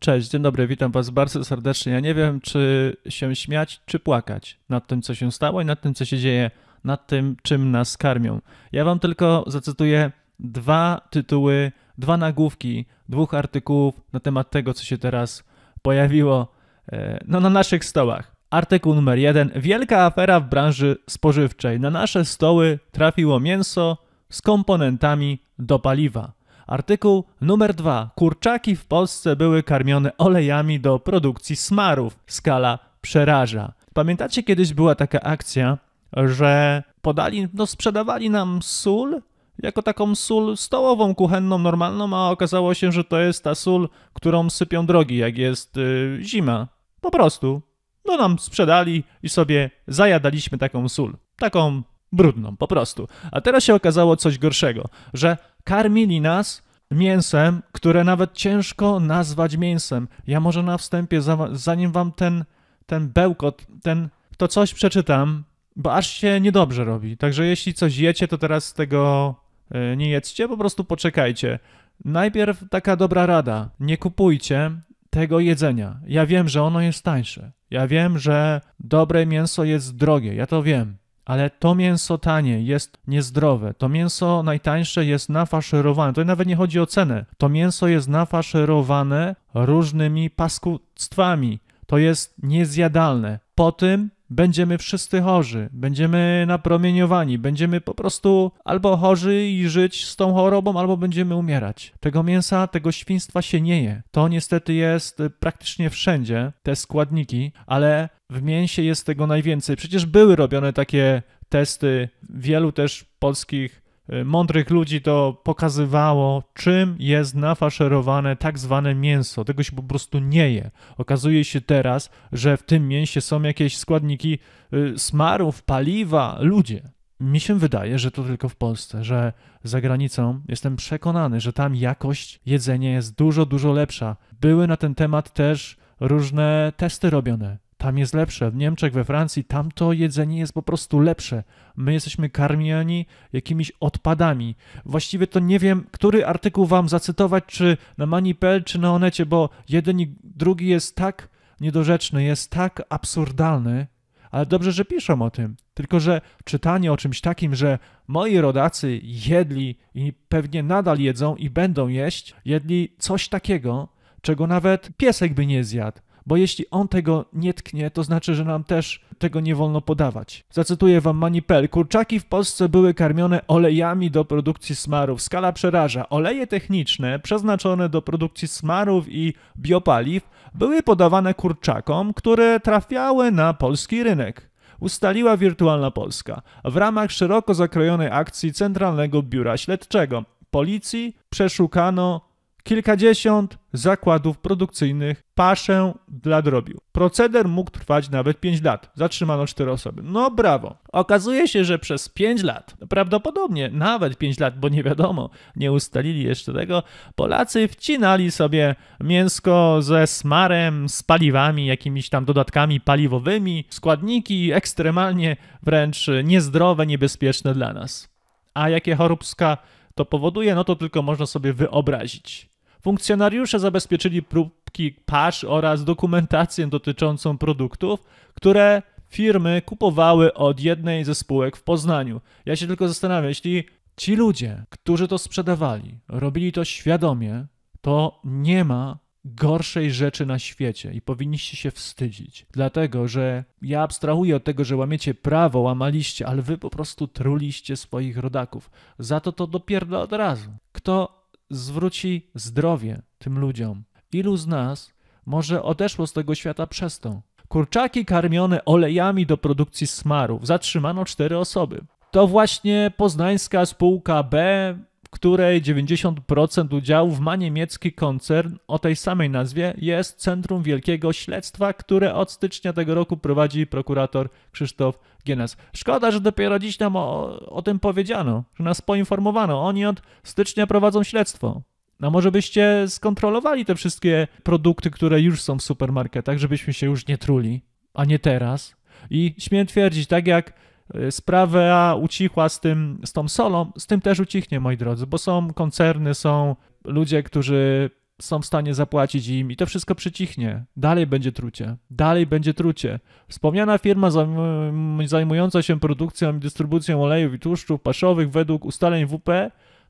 Cześć, dzień dobry, witam Was bardzo serdecznie. Ja nie wiem, czy się śmiać, czy płakać nad tym, co się stało i nad tym, co się dzieje, nad tym, czym nas karmią. Ja Wam tylko zacytuję dwa tytuły, dwa nagłówki dwóch artykułów na temat tego, co się teraz pojawiło e, no, na naszych stołach. Artykuł numer jeden. Wielka afera w branży spożywczej. Na nasze stoły trafiło mięso z komponentami do paliwa. Artykuł numer 2. Kurczaki w Polsce były karmione olejami do produkcji smarów. Skala przeraża. Pamiętacie, kiedyś była taka akcja, że podali, no sprzedawali nam sól jako taką sól stołową, kuchenną, normalną, a okazało się, że to jest ta sól, którą sypią drogi, jak jest yy, zima. Po prostu. No nam sprzedali i sobie zajadaliśmy taką sól. Taką brudną, po prostu. A teraz się okazało coś gorszego, że karmili nas mięsem, które nawet ciężko nazwać mięsem. Ja może na wstępie, zanim wam ten, ten bełkot, ten, to coś przeczytam, bo aż się niedobrze robi. Także jeśli coś jecie, to teraz tego e, nie jedzcie, po prostu poczekajcie. Najpierw taka dobra rada: nie kupujcie tego jedzenia. Ja wiem, że ono jest tańsze. Ja wiem, że dobre mięso jest drogie. Ja to wiem ale to mięso tanie jest niezdrowe. To mięso najtańsze jest nafaszerowane. To nawet nie chodzi o cenę. To mięso jest nafaszerowane różnymi paskudstwami. To jest niezjadalne. Po tym będziemy wszyscy chorzy, będziemy napromieniowani, będziemy po prostu albo chorzy i żyć z tą chorobą, albo będziemy umierać. Tego mięsa, tego świństwa się nie je. To niestety jest y, praktycznie wszędzie, te składniki, ale w mięsie jest tego najwięcej. Przecież były robione takie testy wielu też polskich E, mądrych ludzi to pokazywało, czym jest nafaszerowane tak zwane mięso. Tego się po prostu nie je. Okazuje się teraz, że w tym mięsie są jakieś składniki e, smarów, paliwa, ludzie. Mi się wydaje, że to tylko w Polsce, że za granicą jestem przekonany, że tam jakość jedzenia jest dużo, dużo lepsza. Były na ten temat też różne testy robione tam jest lepsze. W Niemczech, we Francji, tam to jedzenie jest po prostu lepsze. My jesteśmy karmieni jakimiś odpadami. Właściwie to nie wiem, który artykuł wam zacytować, czy na Manipel, czy na Onecie, bo jeden i drugi jest tak niedorzeczny, jest tak absurdalny, ale dobrze, że piszą o tym. Tylko, że czytanie o czymś takim, że moi rodacy jedli i pewnie nadal jedzą i będą jeść, jedli coś takiego, czego nawet piesek by nie zjadł bo jeśli on tego nie tknie, to znaczy, że nam też tego nie wolno podawać. Zacytuję wam Manipel. Kurczaki w Polsce były karmione olejami do produkcji smarów. Skala przeraża. Oleje techniczne przeznaczone do produkcji smarów i biopaliw były podawane kurczakom, które trafiały na polski rynek. Ustaliła Wirtualna Polska w ramach szeroko zakrojonej akcji Centralnego Biura Śledczego. Policji przeszukano kilkadziesiąt zakładów produkcyjnych paszę dla drobiu. Proceder mógł trwać nawet 5 lat. Zatrzymano 4 osoby. No brawo. Okazuje się, że przez 5 lat, prawdopodobnie nawet 5 lat, bo nie wiadomo, nie ustalili jeszcze tego, Polacy wcinali sobie mięsko ze smarem, z paliwami, jakimiś tam dodatkami paliwowymi, składniki ekstremalnie wręcz niezdrowe, niebezpieczne dla nas. A jakie choróbska to powoduje, no to tylko można sobie wyobrazić. Funkcjonariusze zabezpieczyli próbki pasz oraz dokumentację dotyczącą produktów, które firmy kupowały od jednej ze spółek w Poznaniu. Ja się tylko zastanawiam, jeśli ci ludzie, którzy to sprzedawali, robili to świadomie, to nie ma gorszej rzeczy na świecie i powinniście się wstydzić. Dlatego, że ja abstrahuję od tego, że łamiecie prawo, łamaliście, ale wy po prostu truliście swoich rodaków. Za to to dopiero od razu. Kto zwróci zdrowie tym ludziom? Ilu z nas może odeszło z tego świata przez to? Kurczaki karmione olejami do produkcji smarów. Zatrzymano cztery osoby. To właśnie poznańska spółka B której 90% udziałów ma niemiecki koncern o tej samej nazwie, jest Centrum Wielkiego Śledztwa, które od stycznia tego roku prowadzi prokurator Krzysztof Gienes. Szkoda, że dopiero dziś nam o, o tym powiedziano, że nas poinformowano. Oni od stycznia prowadzą śledztwo. No może byście skontrolowali te wszystkie produkty, które już są w supermarketach, żebyśmy się już nie truli, a nie teraz. I śmiem twierdzić, tak jak Y, Sprawa ucichła z tym, z tą solą, z tym też ucichnie, moi drodzy, bo są koncerny, są ludzie, którzy są w stanie zapłacić im i to wszystko przycichnie. Dalej będzie trucie, dalej będzie trucie. Wspomniana firma zajmująca się produkcją i dystrybucją olejów i tłuszczów paszowych według ustaleń WP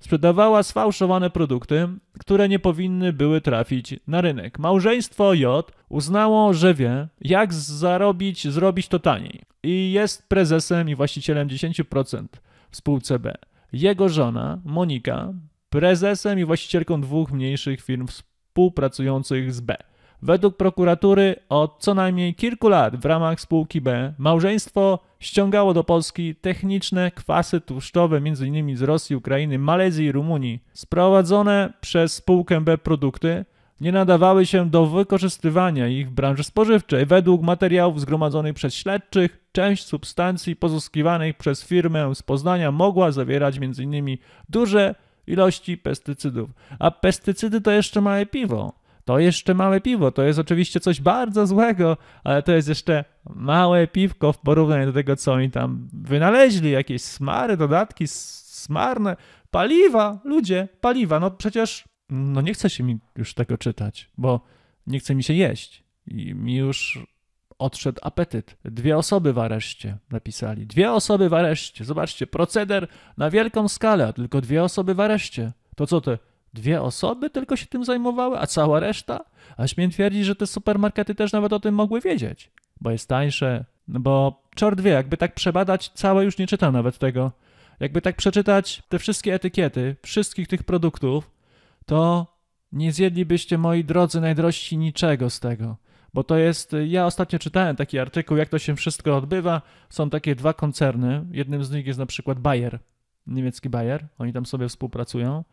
Sprzedawała sfałszowane produkty, które nie powinny były trafić na rynek. Małżeństwo J uznało, że wie, jak zarobić, zrobić to taniej. I jest prezesem i właścicielem 10% w spółce B. Jego żona, Monika, prezesem i właścicielką dwóch mniejszych firm współpracujących z B. Według prokuratury od co najmniej kilku lat w ramach spółki B małżeństwo ściągało do Polski techniczne kwasy tłuszczowe m.in. z Rosji, Ukrainy, Malezji i Rumunii. Sprowadzone przez spółkę B produkty nie nadawały się do wykorzystywania ich w branży spożywczej. Według materiałów zgromadzonych przez śledczych, część substancji pozyskiwanych przez firmę z Poznania mogła zawierać m.in. duże ilości pestycydów. A pestycydy to jeszcze małe piwo to jeszcze małe piwo. To jest oczywiście coś bardzo złego, ale to jest jeszcze małe piwko w porównaniu do tego, co oni tam wynaleźli. Jakieś smary, dodatki, smarne, paliwa, ludzie, paliwa. No przecież, no nie chce się mi już tego czytać, bo nie chce mi się jeść. I mi już odszedł apetyt. Dwie osoby w areszcie napisali. Dwie osoby w areszcie. Zobaczcie, proceder na wielką skalę, a tylko dwie osoby w areszcie. To co te Dwie osoby tylko się tym zajmowały, a cała reszta? A śmiem twierdzić, że te supermarkety też nawet o tym mogły wiedzieć, bo jest tańsze, no bo czort wie, jakby tak przebadać całe, już nie czytam nawet tego, jakby tak przeczytać te wszystkie etykiety wszystkich tych produktów, to nie zjedlibyście, moi drodzy najdrożsi, niczego z tego. Bo to jest, ja ostatnio czytałem taki artykuł, jak to się wszystko odbywa. Są takie dwa koncerny. Jednym z nich jest na przykład Bayer, niemiecki Bayer. Oni tam sobie współpracują.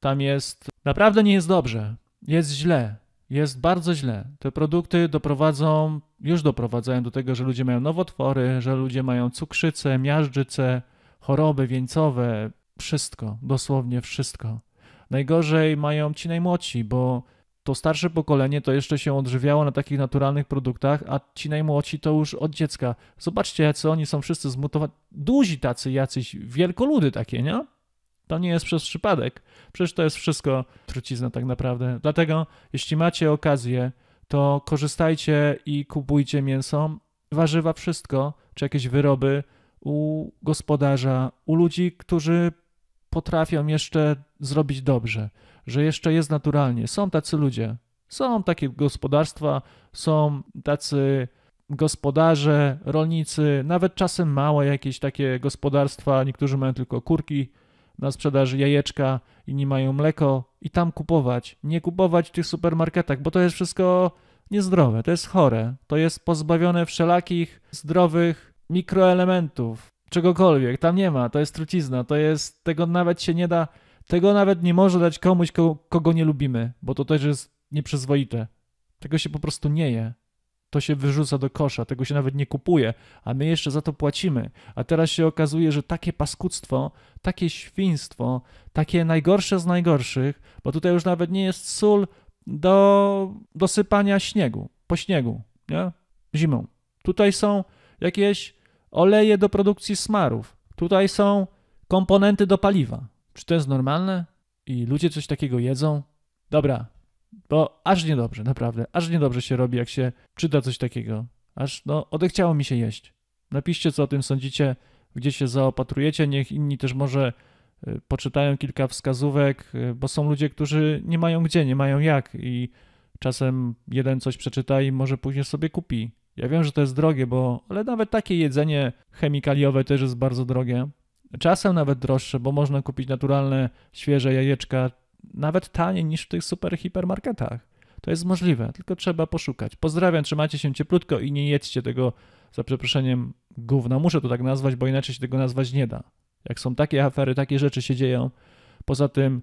Tam jest naprawdę nie jest dobrze, jest źle, jest bardzo źle. Te produkty doprowadzą, już doprowadzają do tego, że ludzie mają nowotwory, że ludzie mają cukrzycę, miażdżycę, choroby wieńcowe, wszystko, dosłownie wszystko. Najgorzej mają ci najmłodsi, bo to starsze pokolenie to jeszcze się odżywiało na takich naturalnych produktach, a ci najmłodsi to już od dziecka. Zobaczcie, co oni są wszyscy zmutowani. Duzi tacy, jacyś wielkoludy takie, nie? To nie jest przez przypadek. Przecież to jest wszystko trucizna tak naprawdę. Dlatego, jeśli macie okazję, to korzystajcie i kupujcie mięso, warzywa, wszystko, czy jakieś wyroby u gospodarza, u ludzi, którzy potrafią jeszcze zrobić dobrze, że jeszcze jest naturalnie. Są tacy ludzie, są takie gospodarstwa, są tacy gospodarze, rolnicy, nawet czasem małe jakieś takie gospodarstwa, niektórzy mają tylko kurki, na sprzedaży jajeczka, inni mają mleko i tam kupować. Nie kupować w tych supermarketach, bo to jest wszystko niezdrowe, to jest chore. To jest pozbawione wszelakich zdrowych mikroelementów, czegokolwiek. Tam nie ma, to jest trucizna, to jest, tego nawet się nie da, tego nawet nie może dać komuś, kogo, kogo nie lubimy, bo to też jest nieprzyzwoite. Tego się po prostu nie je to się wyrzuca do kosza, tego się nawet nie kupuje, a my jeszcze za to płacimy. A teraz się okazuje, że takie paskudztwo, takie świństwo, takie najgorsze z najgorszych, bo tutaj już nawet nie jest sól do dosypania śniegu, po śniegu, nie? Zimą. Tutaj są jakieś oleje do produkcji smarów. Tutaj są komponenty do paliwa. Czy to jest normalne? I ludzie coś takiego jedzą? Dobra, bo aż niedobrze, naprawdę, aż niedobrze się robi, jak się czyta coś takiego. Aż no, odechciało mi się jeść. Napiszcie, co o tym sądzicie, gdzie się zaopatrujecie. Niech inni też może y, poczytają kilka wskazówek, y, bo są ludzie, którzy nie mają gdzie, nie mają jak i czasem jeden coś przeczyta i może później sobie kupi. Ja wiem, że to jest drogie, bo ale nawet takie jedzenie chemikaliowe też jest bardzo drogie. Czasem nawet droższe, bo można kupić naturalne, świeże jajeczka nawet taniej niż w tych super hipermarketach. To jest możliwe, tylko trzeba poszukać. Pozdrawiam, trzymajcie się cieplutko i nie jedźcie tego, za przeproszeniem, gówna. Muszę to tak nazwać, bo inaczej się tego nazwać nie da. Jak są takie afery, takie rzeczy się dzieją. Poza tym,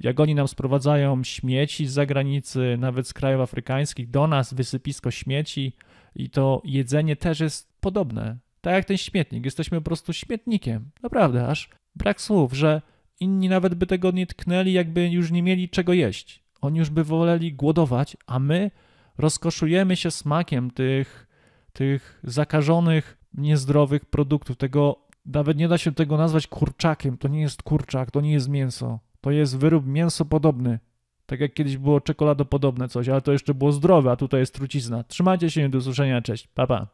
jak oni nam sprowadzają śmieci z zagranicy, nawet z krajów afrykańskich, do nas wysypisko śmieci i to jedzenie też jest podobne. Tak jak ten śmietnik. Jesteśmy po prostu śmietnikiem. Naprawdę, aż brak słów, że inni nawet by tego nie tknęli, jakby już nie mieli czego jeść. Oni już by woleli głodować, a my rozkoszujemy się smakiem tych, tych zakażonych, niezdrowych produktów. Tego nawet nie da się tego nazwać kurczakiem. To nie jest kurczak, to nie jest mięso. To jest wyrób mięsopodobny. Tak jak kiedyś było czekoladopodobne coś, ale to jeszcze było zdrowe, a tutaj jest trucizna. Trzymajcie się, do usłyszenia, cześć, pa pa.